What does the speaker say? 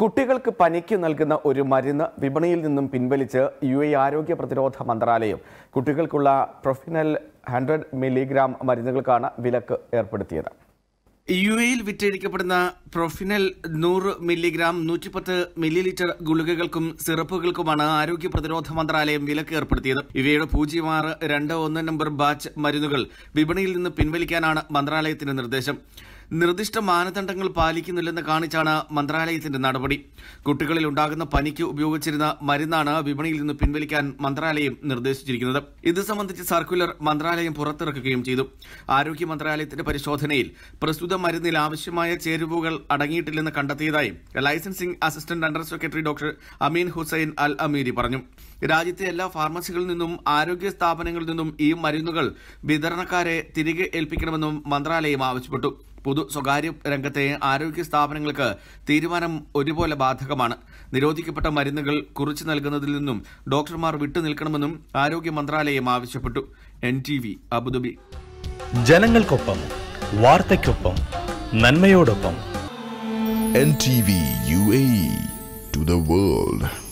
കുട്ടികൾക്ക് പനിക്ക് നൽകുന്ന ഒരു മരുന്ന് വിപണിയിൽ നിന്നും പിൻവലിച്ച് യു എ ആരോഗ്യ പ്രതിരോധ മന്ത്രാലയം കുട്ടികൾക്കുള്ള പ്രൊഫിനൽ ഹൺഡ്രഡ് മില്ലിഗ്രാം മരുന്നുകൾക്കാണ് വിലക്ക് ഏർപ്പെടുത്തിയത് യു എയിൽ വിറ്റഴിക്കപ്പെടുന്ന പ്രൊഫിനൽ നൂറ് മില്ലിഗ്രാം നൂറ്റിപ്പത്ത് മില്ലി ലിറ്റർ ഗുളികകൾക്കും സിറപ്പുകൾക്കുമാണ് ആരോഗ്യ പ്രതിരോധ മന്ത്രാലയം വിലക്ക് ഏർപ്പെടുത്തിയത് ഇവയുടെ പൂജ്യം ആറ് രണ്ട് ഒന്ന് നമ്പർ ബാച്ച് മരുന്നുകൾ വിപണിയിൽ നിന്ന് പിൻവലിക്കാനാണ് മന്ത്രാലയത്തിന്റെ നിർദ്ദേശം നിർദ്ദിഷ്ട മാനദണ്ഡങ്ങൾ പാലിക്കുന്നില്ലെന്ന് കാണിച്ചാണ് മന്ത്രാലയത്തിന്റെ നടപടി കുട്ടികളിൽ ഉണ്ടാകുന്ന പനിക്ക് ഉപയോഗിച്ചിരുന്ന മരുന്നാണ് വിപണിയിൽ നിന്ന് പിൻവലിക്കാൻ മന്ത്രാലയം നിർദ്ദേശിച്ചിരിക്കുന്നത് ഇത് സംബന്ധിച്ച് സർക്കുലർ മന്ത്രാലയം പുറത്തിറക്കുകയും ചെയ്തു ആരോഗ്യ മന്ത്രാലയത്തിന്റെ പരിശോധനയിൽ പ്രസ്തുത മരുന്നിൽ ആവശ്യമായ ചേരുവകൾ അടങ്ങിയിട്ടില്ലെന്ന് കണ്ടെത്തിയതായി licensing assistant under secretary doctor Amin Hussein Al Amiri പറഞ്ഞു രാജ്യത്തെ എല്ലാ ഫാർമസികളിൽ നിന്നും ആരോഗ്യ സ്ഥാപനങ്ങളിൽ നിന്നും ഈ മരുന്നുകൾ വിതരണക്കാരെ തിരികെ ഏൽപ്പിക്കണമെന്നും മന്ത്രാലയം ആവശ്യപ്പെട്ടു പൊതു സ്വകാര്യ രംഗത്തെ ആരോഗ്യ സ്ഥാപനങ്ങൾക്ക് തീരുമാനം ഒരുപോലെ ബാധകമാണ് നിരോധിക്കപ്പെട്ട മരുന്നുകൾ കുറിച്ചു നൽകുന്നതിൽ നിന്നും ഡോക്ടർമാർ വിട്ടുനിൽക്കണമെന്നും ആരോഗ്യ മന്ത്രാലയം ആവശ്യപ്പെട്ടു എൻ ടി വി അബുദാബി ജനങ്ങൾക്കൊപ്പം വാർത്തയ്ക്കൊപ്പം നന്മയോടൊപ്പം N T V U A to the world